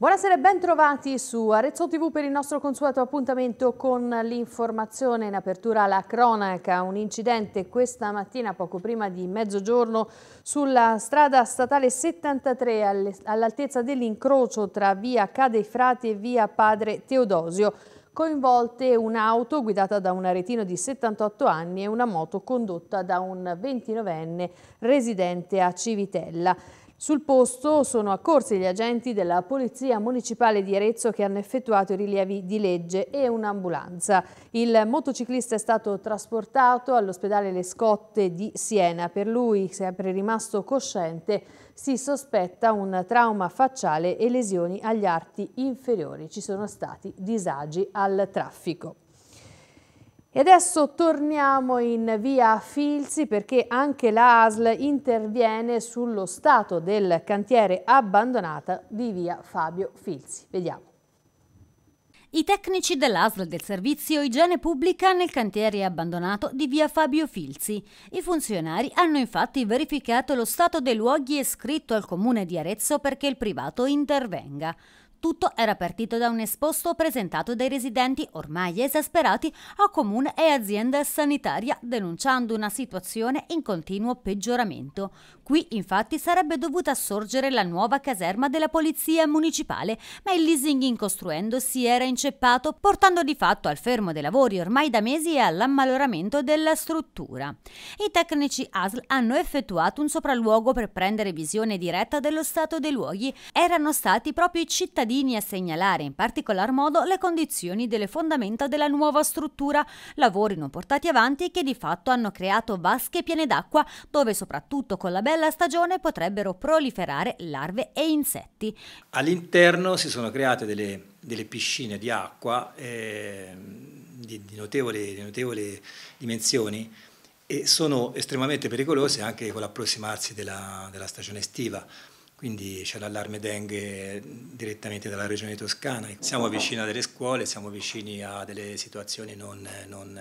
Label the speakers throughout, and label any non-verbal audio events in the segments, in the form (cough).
Speaker 1: Buonasera e bentrovati su Arezzo TV per il nostro consueto appuntamento con l'informazione in apertura alla cronaca. Un incidente questa mattina poco prima di mezzogiorno sulla strada statale 73 all'altezza dell'incrocio tra via Cadei Frati e via Padre Teodosio. Coinvolte un'auto guidata da un aretino di 78 anni e una moto condotta da un 29enne residente a Civitella. Sul posto sono accorsi gli agenti della Polizia Municipale di Arezzo che hanno effettuato i rilievi di legge e un'ambulanza. Il motociclista è stato trasportato all'ospedale Le Scotte di Siena. Per lui, sempre rimasto cosciente, si sospetta un trauma facciale e lesioni agli arti inferiori. Ci sono stati disagi al traffico. E adesso torniamo in via Filzi perché anche la ASL interviene sullo stato del cantiere abbandonato di via Fabio Filzi. Vediamo.
Speaker 2: I tecnici dell'ASL del servizio igiene pubblica nel cantiere abbandonato di via Fabio Filzi. I funzionari hanno infatti verificato lo stato dei luoghi e scritto al comune di Arezzo perché il privato intervenga. Tutto era partito da un esposto presentato dai residenti ormai esasperati a comune e azienda sanitaria denunciando una situazione in continuo peggioramento. Qui infatti sarebbe dovuta sorgere la nuova caserma della polizia municipale, ma il leasing in costruendo si era inceppato portando di fatto al fermo dei lavori ormai da mesi e all'ammaloramento della struttura. I tecnici ASL hanno effettuato un sopralluogo per prendere visione diretta dello stato dei luoghi. Erano stati proprio i cittadini cittadini a segnalare in particolar modo le condizioni delle fondamenta della nuova struttura, lavori non portati avanti che di fatto hanno creato vasche piene d'acqua dove soprattutto con la bella stagione potrebbero proliferare larve e insetti.
Speaker 3: All'interno si sono create delle, delle piscine di acqua eh, di, di, notevoli, di notevoli dimensioni e sono estremamente pericolose anche con l'approssimarsi della, della stagione estiva quindi c'è l'allarme dengue direttamente dalla regione toscana. Siamo vicini a delle scuole, siamo vicini a delle situazioni non,
Speaker 4: non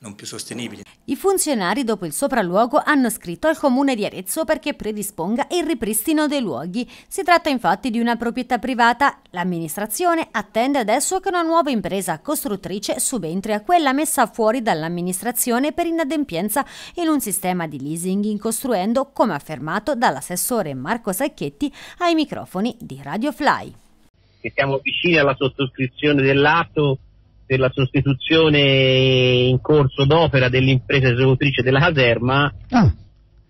Speaker 4: non più sostenibili.
Speaker 2: I funzionari dopo il sopralluogo hanno scritto al comune di Arezzo perché predisponga il ripristino dei luoghi. Si tratta infatti di una proprietà privata. L'amministrazione attende adesso che una nuova impresa costruttrice subentri a quella messa fuori dall'amministrazione per inadempienza in un sistema di leasing incostruendo, come affermato dall'assessore Marco Sacchetti ai microfoni di Radio Fly.
Speaker 5: Siamo vicini alla sottoscrizione dell'atto per la sostituzione in corso d'opera dell'impresa esecutrice della caserma ah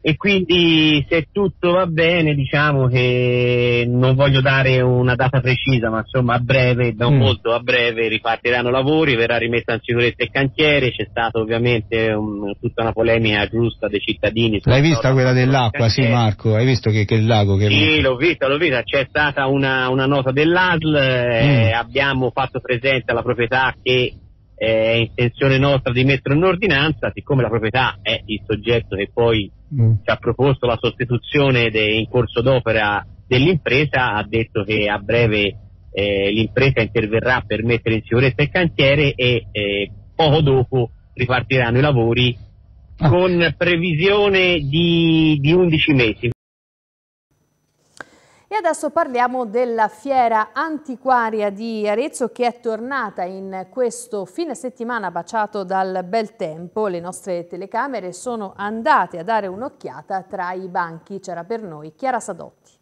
Speaker 5: e quindi se tutto va bene diciamo che non voglio dare una data precisa ma insomma a breve, non mm. molto a breve ripartiranno lavori, verrà rimessa in sicurezza il cantiere, c'è stata ovviamente un, tutta una polemica giusta dei cittadini. L'hai vista quella dell'acqua, sì Marco, hai visto che, che il lago che... Sì, l'ho vista, l'ho vista, c'è stata una, una nota dell'ASL, eh, mm. eh, abbiamo fatto presente alla proprietà che è intenzione nostra di mettere un'ordinanza, siccome la proprietà è il soggetto che poi mm. ci ha proposto la sostituzione de, in corso d'opera dell'impresa, ha detto che a breve eh, l'impresa interverrà per mettere in sicurezza il cantiere e eh, poco dopo ripartiranno i lavori ah. con previsione di, di 11 mesi.
Speaker 1: E adesso parliamo della fiera antiquaria di Arezzo che è tornata in questo fine settimana baciato dal bel tempo. Le nostre telecamere sono andate a dare un'occhiata tra i banchi. C'era per noi Chiara Sadotti.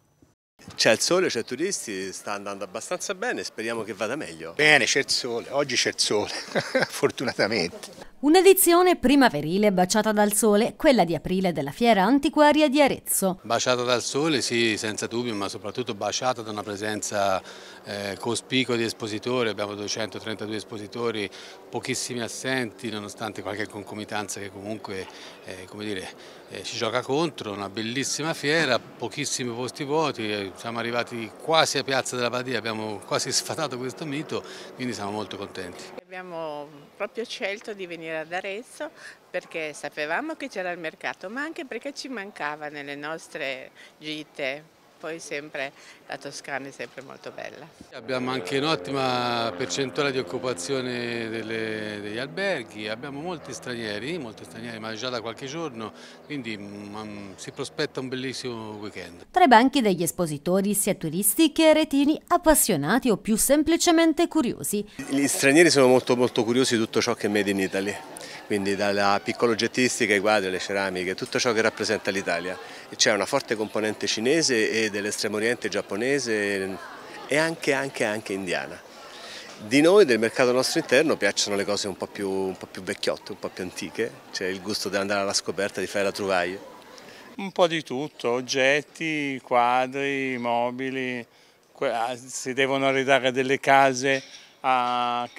Speaker 4: C'è cioè, il sole, c'è cioè, turisti, sta andando abbastanza bene, speriamo che vada meglio. Bene, c'è il sole, oggi c'è il sole, (laughs) fortunatamente.
Speaker 2: Un'edizione primaverile baciata dal sole, quella di aprile della Fiera Antiquaria di Arezzo.
Speaker 4: Baciata dal sole sì, senza dubbio, ma soprattutto baciata da una presenza eh, cospicua di espositori, abbiamo 232 espositori, pochissimi assenti nonostante qualche concomitanza che comunque eh, come dire, eh, ci gioca contro, una bellissima fiera, pochissimi posti vuoti, eh, siamo arrivati quasi a Piazza della Badia, abbiamo quasi sfatato questo mito, quindi siamo molto contenti.
Speaker 5: Abbiamo proprio scelto di venire ad Arezzo perché sapevamo che c'era il mercato, ma anche perché ci mancava nelle nostre gite poi sempre la Toscana è sempre molto bella.
Speaker 4: Abbiamo anche un'ottima percentuale di occupazione delle, degli alberghi, abbiamo molti stranieri, molti stranieri ma già da qualche giorno, quindi um, si prospetta un bellissimo weekend.
Speaker 2: Tra i banchi degli espositori sia turisti che retini appassionati o più semplicemente curiosi.
Speaker 4: Gli stranieri sono molto molto curiosi di tutto ciò che è made in Italy quindi dalla piccola oggettistica, i quadri, le ceramiche, tutto ciò che rappresenta l'Italia. C'è una forte componente cinese e dell'estremo oriente giapponese e anche, anche, anche indiana. Di noi, del mercato nostro interno, piacciono le cose un po' più, un po più vecchiotte, un po' più antiche, c'è il gusto di andare alla scoperta, di fare la truvaio.
Speaker 6: Un po' di tutto, oggetti, quadri, mobili, ah, si devono ridare delle case a, a,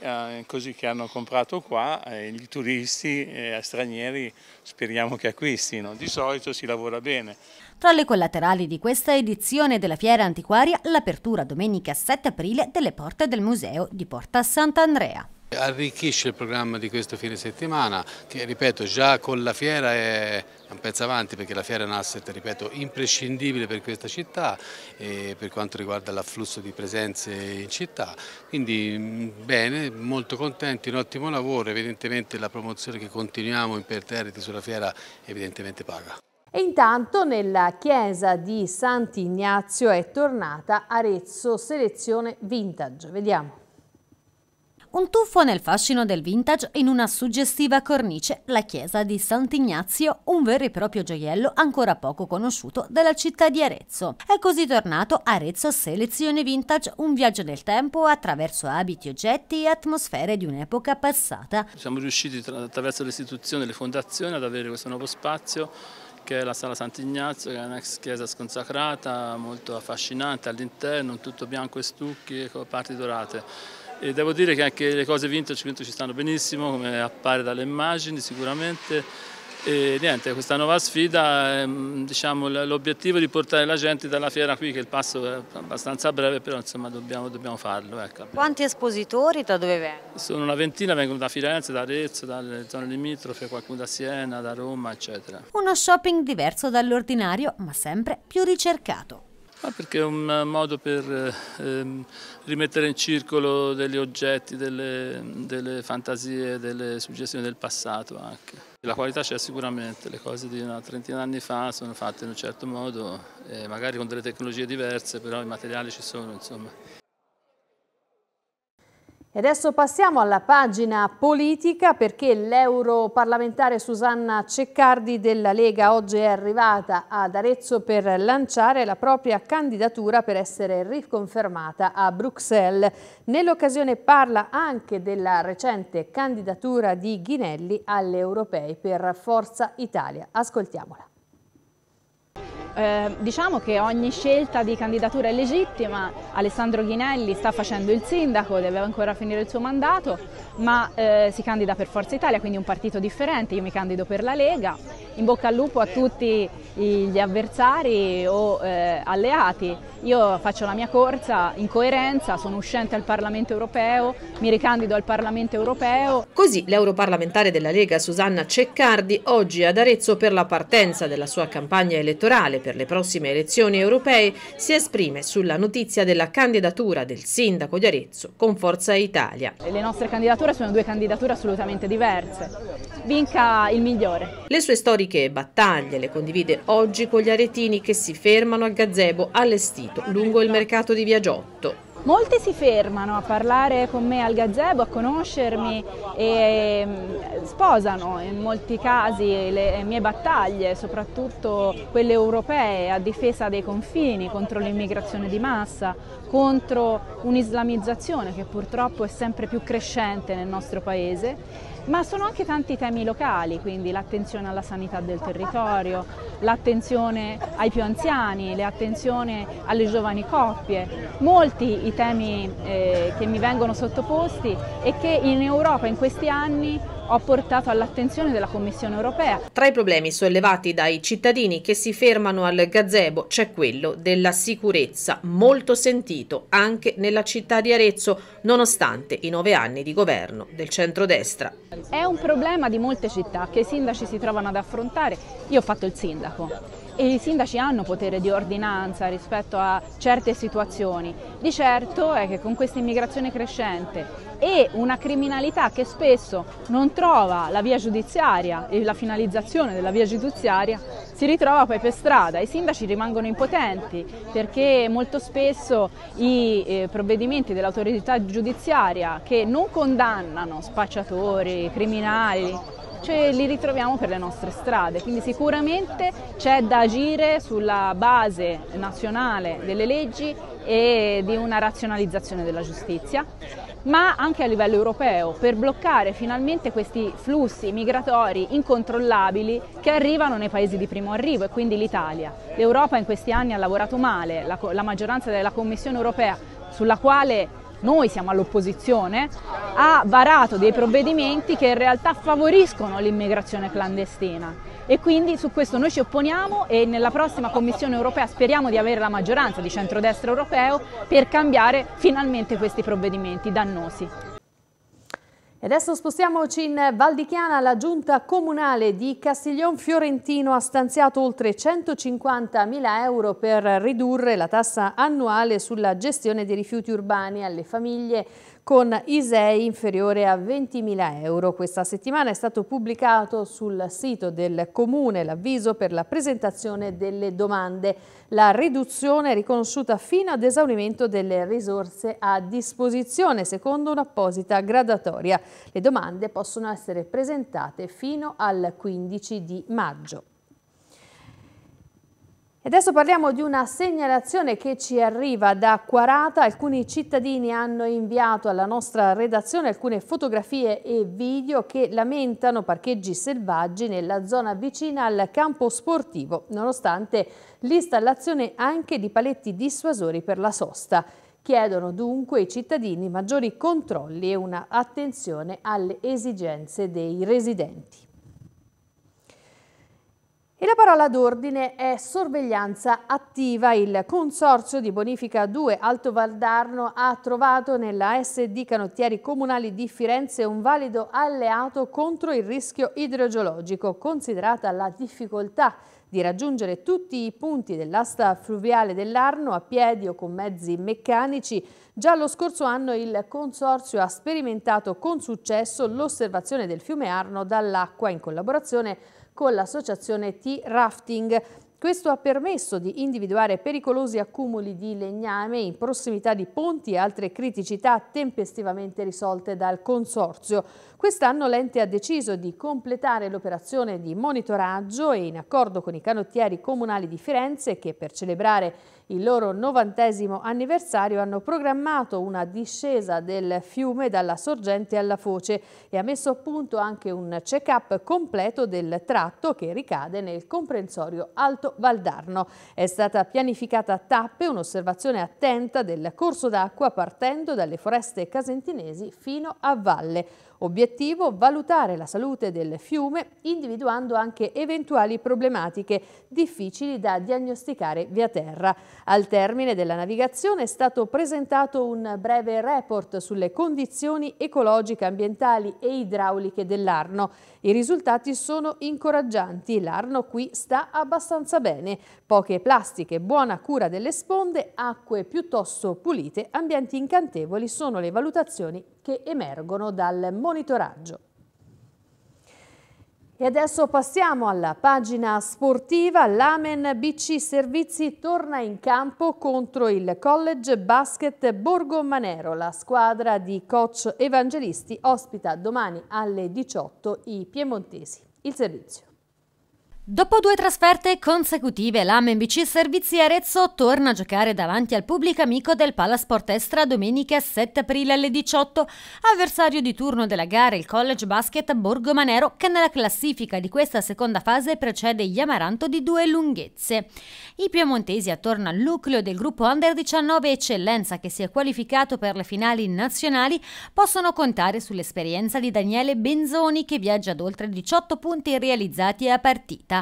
Speaker 6: così che hanno comprato qua, eh, i turisti eh, stranieri speriamo che acquistino, di solito si lavora bene.
Speaker 2: Tra le collaterali di questa edizione della Fiera Antiquaria, l'apertura domenica 7 aprile delle porte del museo di Porta Sant'Andrea.
Speaker 4: Arricchisce il programma di questo fine settimana, che ripeto già con la fiera è un pezzo avanti perché la fiera è un asset, ripeto, imprescindibile per questa città e per quanto riguarda l'afflusso di presenze in città. Quindi bene, molto contenti, un ottimo lavoro, evidentemente la promozione che continuiamo in imperterriti sulla fiera evidentemente paga.
Speaker 1: E intanto nella chiesa di Sant'Ignazio è tornata Arezzo Selezione Vintage. Vediamo.
Speaker 2: Un tuffo nel fascino del vintage in una suggestiva cornice, la chiesa di Sant'Ignazio, un vero e proprio gioiello ancora poco conosciuto della città di Arezzo. È così tornato Arezzo Selezione Vintage, un viaggio nel tempo attraverso abiti, oggetti e atmosfere di un'epoca passata.
Speaker 6: Siamo riusciti attraverso le istituzioni e le fondazioni ad avere questo nuovo spazio che è la Sala Sant'Ignazio, che è un'ex chiesa sconsacrata, molto affascinante all'interno, tutto bianco e stucchi e con parti dorate e devo dire che anche le cose vintage ci stanno benissimo, come appare dalle immagini sicuramente. E niente, questa nuova sfida, ehm, diciamo, l'obiettivo di portare la gente dalla fiera qui, che il passo è abbastanza breve, però insomma dobbiamo, dobbiamo farlo. Ecco.
Speaker 2: Quanti espositori da dove vengono?
Speaker 6: Sono una ventina, vengono da Firenze, da Arezzo, dalle zone limitrofe, qualcuno da Siena, da Roma, eccetera.
Speaker 2: Uno shopping diverso dall'ordinario, ma sempre più ricercato.
Speaker 6: Ma ah, perché è un eh, modo per eh, ehm, rimettere in circolo degli oggetti, delle, delle, fantasie, delle suggestioni del passato anche. La qualità c'è sicuramente, le cose di una trentina anni fa sono fatte in un certo modo, eh, magari con delle tecnologie diverse, però i materiali ci sono insomma.
Speaker 1: E adesso passiamo alla pagina politica perché l'europarlamentare Susanna Ceccardi della Lega oggi è arrivata ad Arezzo per lanciare la propria candidatura per essere riconfermata a Bruxelles. Nell'occasione parla anche della recente candidatura di Ghinelli alle europei per Forza Italia. Ascoltiamola.
Speaker 3: Ehm, diciamo che ogni scelta di candidatura è legittima, Alessandro Ghinelli sta facendo il sindaco, deve ancora finire il suo mandato, ma eh, si candida per Forza Italia, quindi un partito differente, io mi candido per la Lega, in bocca al lupo a tutti gli avversari o eh, alleati. Io faccio la mia corsa in coerenza, sono uscente al Parlamento europeo, mi ricandido al Parlamento europeo. Così l'europarlamentare
Speaker 1: della Lega Susanna Ceccardi oggi ad Arezzo per la partenza della sua campagna elettorale per le prossime elezioni europee si esprime sulla notizia della candidatura del sindaco di Arezzo con Forza Italia.
Speaker 3: Le nostre candidature sono due candidature assolutamente diverse. Vinca il migliore.
Speaker 1: Le sue storiche battaglie le condivide oggi con gli aretini che si fermano al gazebo allestito lungo il mercato di Via Giotto.
Speaker 3: Molti si fermano a parlare con me al gazebo, a conoscermi e ehm, sposano in molti casi le mie battaglie, soprattutto quelle europee a difesa dei confini, contro l'immigrazione di massa, contro un'islamizzazione che purtroppo è sempre più crescente nel nostro paese ma sono anche tanti temi locali, quindi l'attenzione alla sanità del territorio, l'attenzione ai più anziani, l'attenzione alle giovani coppie, molti i temi eh, che mi vengono sottoposti e che in Europa in questi anni ho portato all'attenzione della Commissione europea.
Speaker 1: Tra i problemi sollevati dai cittadini che si fermano al gazebo c'è quello della sicurezza, molto sentito anche nella città di Arezzo, nonostante i nove anni di governo del centrodestra.
Speaker 3: È un problema di molte città che i sindaci si trovano ad affrontare. Io ho fatto il sindaco e i sindaci hanno potere di ordinanza rispetto a certe situazioni. Di certo è che con questa immigrazione crescente e una criminalità che spesso non trova la via giudiziaria e la finalizzazione della via giudiziaria si ritrova poi per strada. I sindaci rimangono impotenti perché molto spesso i eh, provvedimenti dell'autorità giudiziaria che non condannano spacciatori, criminali, ce li ritroviamo per le nostre strade. Quindi sicuramente c'è da agire sulla base nazionale delle leggi e di una razionalizzazione della giustizia, ma anche a livello europeo per bloccare finalmente questi flussi migratori incontrollabili che arrivano nei paesi di primo arrivo e quindi l'Italia. L'Europa in questi anni ha lavorato male, la, la maggioranza della Commissione europea sulla quale noi siamo all'opposizione, ha varato dei provvedimenti che in realtà favoriscono l'immigrazione clandestina e quindi su questo noi ci opponiamo e nella prossima Commissione europea speriamo di avere la maggioranza di centrodestra europeo per cambiare finalmente questi provvedimenti dannosi. E adesso
Speaker 1: spostiamoci in Val di Chiana, la giunta comunale di Castiglion Fiorentino ha stanziato oltre 150.000 euro per ridurre la tassa annuale sulla gestione dei rifiuti urbani alle famiglie con ISEI inferiore a 20.000 euro. Questa settimana è stato pubblicato sul sito del Comune l'avviso per la presentazione delle domande. La riduzione è riconosciuta fino ad esaurimento delle risorse a disposizione secondo un'apposita gradatoria. Le domande possono essere presentate fino al 15 di maggio adesso parliamo di una segnalazione che ci arriva da Quarata. Alcuni cittadini hanno inviato alla nostra redazione alcune fotografie e video che lamentano parcheggi selvaggi nella zona vicina al campo sportivo, nonostante l'installazione anche di paletti dissuasori per la sosta. Chiedono dunque ai cittadini maggiori controlli e una attenzione alle esigenze dei residenti. E la parola d'ordine è sorveglianza attiva. Il Consorzio di Bonifica 2 Alto Valdarno ha trovato nella SD Canottieri Comunali di Firenze un valido alleato contro il rischio idrogeologico, considerata la difficoltà di raggiungere tutti i punti dell'asta fluviale dell'Arno a piedi o con mezzi meccanici. Già lo scorso anno il Consorzio ha sperimentato con successo l'osservazione del fiume Arno dall'acqua in collaborazione con con l'associazione T-Rafting questo ha permesso di individuare pericolosi accumuli di legname in prossimità di ponti e altre criticità tempestivamente risolte dal Consorzio. Quest'anno l'ente ha deciso di completare l'operazione di monitoraggio e in accordo con i canottieri comunali di Firenze che per celebrare il loro novantesimo anniversario hanno programmato una discesa del fiume dalla sorgente alla foce e ha messo a punto anche un check-up completo del tratto che ricade nel comprensorio Alto Alto Valdarno. È stata pianificata a tappe un'osservazione attenta del corso d'acqua partendo dalle foreste casentinesi fino a valle. Obiettivo valutare la salute del fiume individuando anche eventuali problematiche difficili da diagnosticare via terra. Al termine della navigazione è stato presentato un breve report sulle condizioni ecologiche, ambientali e idrauliche dell'Arno. I risultati sono incoraggianti, l'Arno qui sta abbastanza bene. Poche plastiche, buona cura delle sponde, acque piuttosto pulite, ambienti incantevoli sono le valutazioni che emergono dal monitoraggio monitoraggio. E adesso passiamo alla pagina sportiva. L'Amen BC Servizi torna in campo contro il College Basket Borgo Manero. La squadra di coach Evangelisti ospita domani alle 18 i piemontesi. Il servizio. Dopo due trasferte consecutive,
Speaker 2: l'AMBC Servizi Arezzo torna a giocare davanti al pubblico amico del Palasport Estra domenica 7 aprile alle 18. Avversario di turno della gara il College Basket Borgo Manero che nella classifica di questa seconda fase precede gli Amaranto di due lunghezze. I piemontesi attorno al nucleo del gruppo Under 19 Eccellenza che si è qualificato per le finali nazionali possono contare sull'esperienza di Daniele Benzoni che viaggia ad oltre 18 punti realizzati a partita.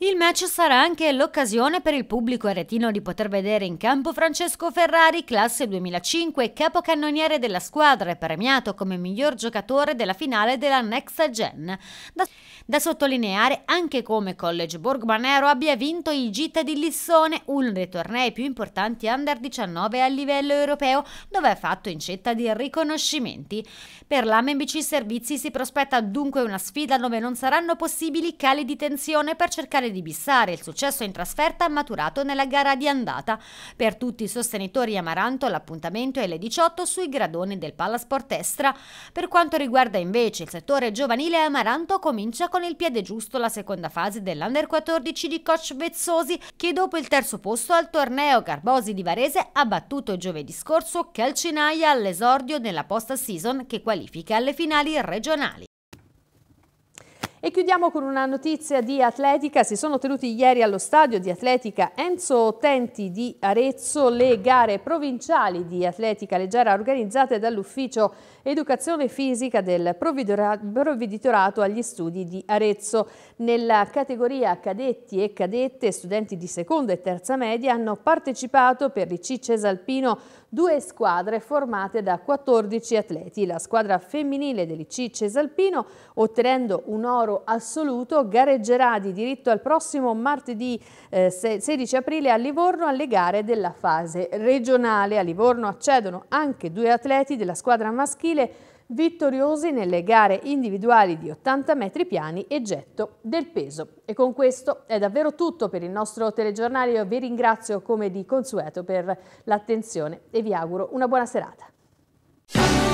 Speaker 2: Il match sarà anche l'occasione per il pubblico aretino di poter vedere in campo Francesco Ferrari, classe 2005, capocannoniere della squadra e premiato come miglior giocatore della finale della Next Gen. Da, da sottolineare anche come College Borgmanero abbia vinto i GIT di Lissone, uno dei tornei più importanti under 19 a livello europeo, dove ha fatto incetta di riconoscimenti. Per l'AMBC Servizi si prospetta dunque una sfida dove non saranno possibili cali di tensione per cercare cercare di bissare il successo in trasferta maturato nella gara di andata. Per tutti i sostenitori Amaranto l'appuntamento è alle 18 sui gradoni del Palasport Estra. Per quanto riguarda invece il settore giovanile Amaranto comincia con il piede giusto la seconda fase dell'Under 14 di Coach Vezzosi che dopo il terzo posto al torneo Garbosi di Varese ha battuto giovedì scorso Calcinaia all'esordio nella post season che qualifica alle finali regionali.
Speaker 1: E chiudiamo con una notizia di atletica. Si sono tenuti ieri allo stadio di atletica Enzo Tenti di Arezzo le gare provinciali di atletica leggera organizzate dall'Ufficio Educazione Fisica del Provveditorato agli Studi di Arezzo. Nella categoria cadetti e cadette, studenti di seconda e terza media hanno partecipato per Ricci Cesalpino due squadre formate da 14 atleti. La squadra femminile dell'IC Cesalpino, ottenendo un oro assoluto, gareggerà di diritto al prossimo martedì eh, 16 aprile a Livorno alle gare della fase regionale. A Livorno accedono anche due atleti della squadra maschile vittoriosi nelle gare individuali di 80 metri piani e getto del peso. E con questo è davvero tutto per il nostro telegiornale. Io vi ringrazio come di consueto per l'attenzione e vi auguro una buona serata.